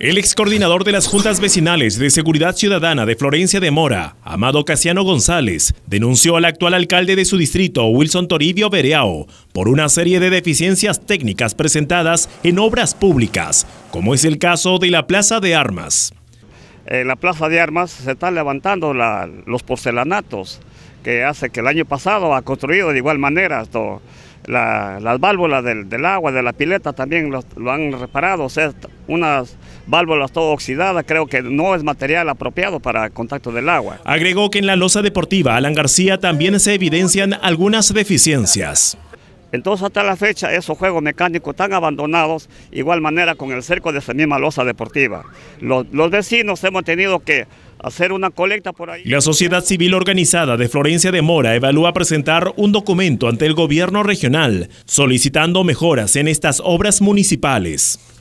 El ex coordinador de las juntas vecinales de seguridad ciudadana de Florencia de Mora, Amado Casiano González, denunció al actual alcalde de su distrito, Wilson Toribio Bereao, por una serie de deficiencias técnicas presentadas en obras públicas, como es el caso de la Plaza de Armas. En la Plaza de Armas se están levantando los porcelanatos que hace que el año pasado ha construido de igual manera todo las válvulas del, agua, de la pileta también lo, han reparado, o sea, unas válvulas todo oxidadas, creo que no es material apropiado para contacto del agua. Agregó que en la losa deportiva Alan García también se evidencian algunas deficiencias. Entonces hasta la fecha esos juegos mecánicos están abandonados, igual manera con el cerco de esa misma losa deportiva. Los, los vecinos hemos tenido que hacer una colecta por ahí. La sociedad civil organizada de Florencia de Mora evalúa presentar un documento ante el gobierno regional solicitando mejoras en estas obras municipales.